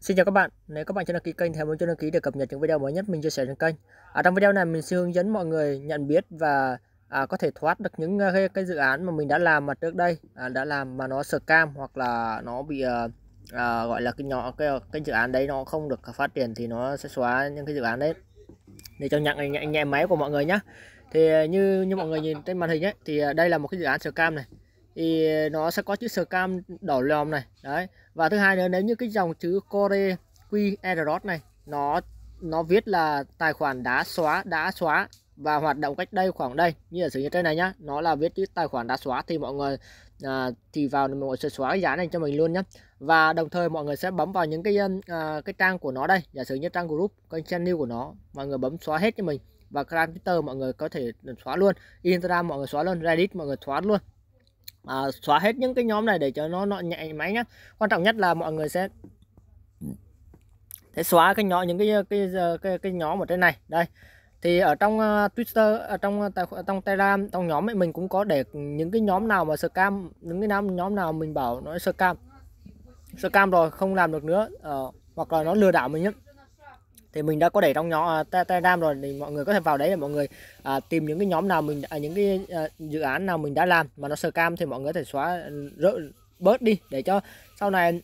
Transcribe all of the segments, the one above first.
Xin chào các bạn, nếu các bạn chưa đăng ký kênh thì hãy bấm đăng ký để cập nhật những video mới nhất mình chia sẻ trên kênh. Ở trong video này mình sẽ hướng dẫn mọi người nhận biết và à, có thể thoát được những à, cái, cái dự án mà mình đã làm mà trước đây à, đã làm mà nó scam hoặc là nó bị à, à, gọi là cái nhỏ cái cái dự án đấy nó không được phát triển thì nó sẽ xóa những cái dự án đấy để cho nhận nhẹ, nhẹ máy của mọi người nhé. Thì à, như như mọi người nhìn trên màn hình ấy thì à, đây là một cái dự án scam này thì nó sẽ có chữ scam đỏ lòm này đấy và thứ hai nữa nếu như cái dòng chữ core qr này nó nó viết là tài khoản đã xóa đã xóa và hoạt động cách đây khoảng đây như ở sử như trên này nhá nó là viết chữ tài khoản đã xóa thì mọi người à, thì vào mọi người sẽ xóa cái giá này cho mình luôn nhé và đồng thời mọi người sẽ bấm vào những cái à, cái trang của nó đây giả sử như trang group kênh channel của nó mọi người bấm xóa hết cho mình và Twitter mọi người có thể xóa luôn Instagram mọi người xóa luôn Reddit mọi người xóa luôn à, xóa hết những cái nhóm này để cho nó nó nhạy máy nhá quan trọng nhất là mọi người sẽ sẽ xóa cái nhỏ những cái cái cái cái, cái nhóm ở trên này đây thì ở trong ờ, Twitter ở trong ờ, trong Telegram trong nhóm ấy mình cũng có để những cái nhóm nào mà scam những cái nhóm nhóm nào mình bảo nó scam scam rồi không làm được nữa uh, hoặc là nó lừa đảo mình nhất thì mình đã có để trong nhóm uh, Telegram rồi thì mọi người có thể vào đấy để mọi người uh, tìm những cái nhóm nào mình uh, những cái uh, dự án nào mình đã làm mà nó cam thì mọi người có thể xóa rỡ, bớt đi để cho sau này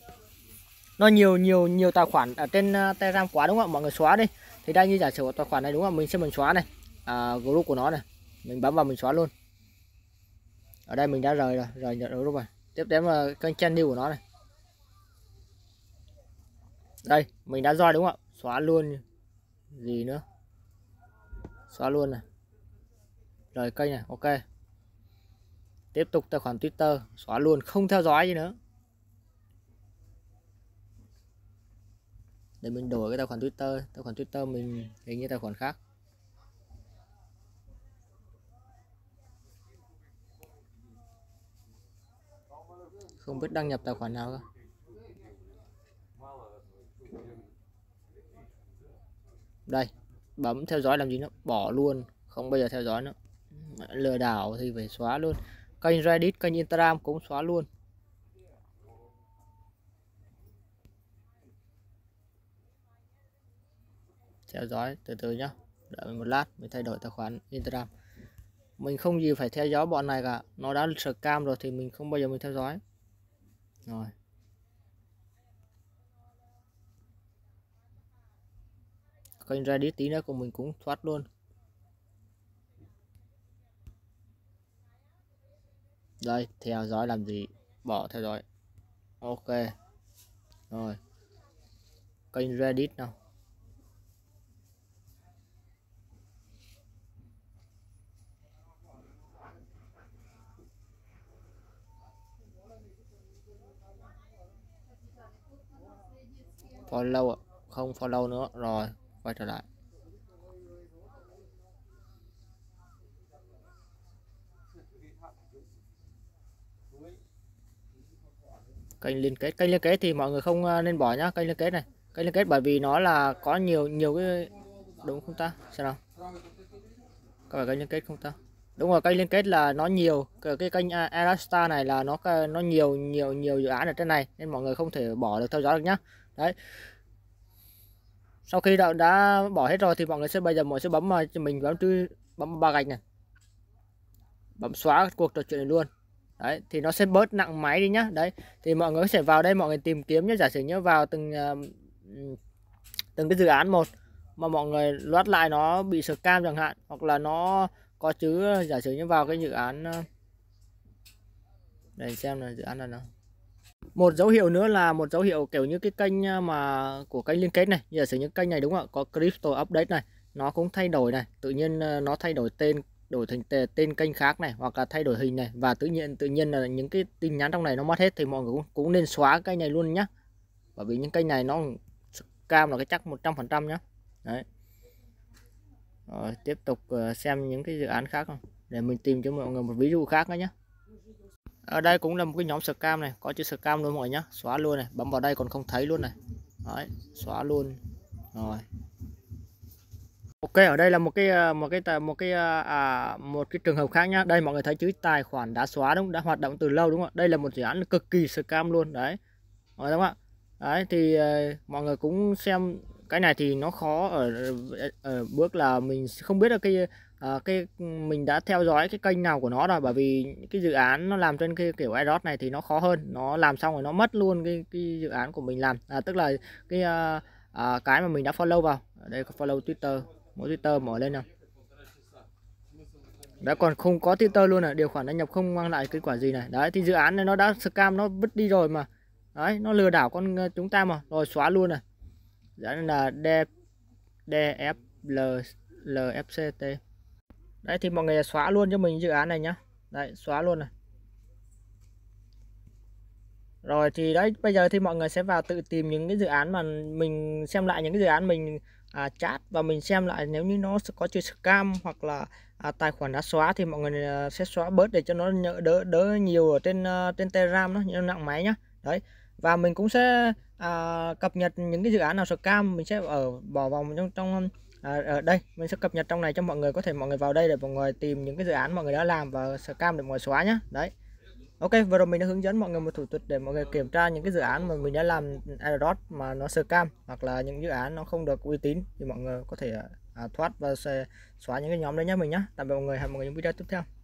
nó nhiều nhiều nhiều tài khoản ở trên uh, Telegram quá đúng không mọi người xóa đi thì đây như giả sử tài khoản này đúng không mình sẽ mình xóa này uh, group của nó này mình bấm vào mình xóa luôn ở đây mình đã rời rồi rời nhận group rồi tiếp đến là kênh channel của nó này đây mình đã roi đúng không xóa luôn gì nữa xóa luôn này rời kênh này ok tiếp tục tài khoản twitter xóa luôn không theo dõi gì nữa để mình đổi cái tài khoản twitter tài khoản twitter mình hình như tài khoản khác không biết đăng nhập tài khoản nào cơ đây bấm theo dõi làm gì nữa bỏ luôn không bao giờ theo dõi nữa lừa đảo thì phải xóa luôn kênh Reddit kênh Instagram cũng xóa luôn theo dõi từ từ nhá đợi một lát mình thay đổi tài khoản Instagram mình không gì phải theo dõi bọn này cả nó đã cam rồi thì mình không bao giờ mình theo dõi rồi kênh ra đi tí nữa của mình cũng thoát luôn đây theo dõi làm gì bỏ theo dõi ok rồi kênh reddit nào follow không follow nữa rồi quay trở lại kênh liên kết kênh liên kết thì mọi người không à, nên bỏ nhá kênh liên kết này kênh liên kết bởi vì nó là có nhiều nhiều cái đúng không ta xem nào có phải kênh liên kết không ta đúng rồi kênh liên kết là nó nhiều cái, cái kênh Erasta à, này là nó nó nhiều nhiều nhiều dự án ở trên này nên mọi người không thể bỏ được theo dõi được nhá đấy sau khi đã, đã bỏ hết rồi thì mọi người sẽ bây giờ mọi người sẽ bấm mà mình bấm trừ bấm ba gạch này bấm xóa cuộc trò chuyện này luôn đấy thì nó sẽ bớt nặng máy đi nhá đấy thì mọi người sẽ vào đây mọi người tìm kiếm nhé giả sử nhớ vào từng uh, từng cái dự án một mà mọi người loát lại nó bị cam chẳng hạn hoặc là nó có chứ à, giả sử như vào cái dự án à, để xem là dự án là nào một dấu hiệu nữa là một dấu hiệu kiểu như cái kênh mà của kênh liên kết này như giả sử những kênh này đúng không ạ có crypto update này nó cũng thay đổi này tự nhiên nó thay đổi tên đổi thành tên kênh khác này hoặc là thay đổi hình này và tự nhiên tự nhiên là những cái tin nhắn trong này nó mất hết thì mọi người cũng, cũng nên xóa cái này luôn nhá bởi vì những kênh này nó cam là cái chắc 100% nhá đấy rồi tiếp tục ờ, xem những cái dự án khác không để mình tìm cho mọi người một ví dụ khác nữa nhé ở đây cũng là một cái nhóm scam này có chữ scam luôn mọi người nhá xóa luôn này bấm vào đây còn không thấy luôn này Đấy, xóa luôn rồi ok ở đây là một cái ờ, một cái một cái ờ, à, một cái trường hợp khác nhá đây mọi người thấy chữ tài khoản đã xóa đúng đã hoạt động từ lâu đúng không đây là một dự án cực kỳ scam luôn đấy rồi đúng không ạ đấy thì ờ, mọi người cũng xem cái này thì nó khó ở, ở bước là mình không biết là cái à, cái mình đã theo dõi cái kênh nào của nó rồi bởi vì cái dự án nó làm trên cái kiểu iRod này thì nó khó hơn nó làm xong rồi nó mất luôn cái, cái dự án của mình làm à, tức là cái à, à, cái mà mình đã follow vào ở đây có follow Twitter mỗi Twitter mở lên nào đã còn không có Twitter luôn à điều khoản đăng nhập không mang lại kết quả gì này đấy thì dự án này nó đã scam nó vứt đi rồi mà đấy nó lừa đảo con chúng ta mà rồi xóa luôn này giải là D, d f f l l c t đấy thì mọi người xóa luôn cho mình dự án này nhá đấy xóa luôn này rồi thì đấy bây giờ thì mọi người sẽ vào tự tìm những cái dự án mà mình xem lại những cái dự án mình à, chat và mình xem lại nếu như nó có chữ scam hoặc là à, tài khoản đã xóa thì mọi người à, sẽ xóa bớt để cho nó đỡ đỡ nhiều ở trên uh, trên Telegram nó nặng máy nhá đấy và mình cũng sẽ à, cập nhật những cái dự án nào scam mình sẽ ở bỏ vòng trong trong à, ở đây mình sẽ cập nhật trong này cho mọi người có thể mọi người vào đây để mọi người tìm những cái dự án mọi người đã làm và scam để mọi người xóa nhá đấy Ok, vừa rồi mình đã hướng dẫn mọi người một thủ tục để mọi người kiểm tra những cái dự án mà mình đã làm AirDrop mà nó scam hoặc là những dự án nó không được uy tín thì mọi người có thể à, thoát và xóa những cái nhóm đấy nhá mình nhá Tạm biệt mọi người, hẹn mọi người những video tiếp theo.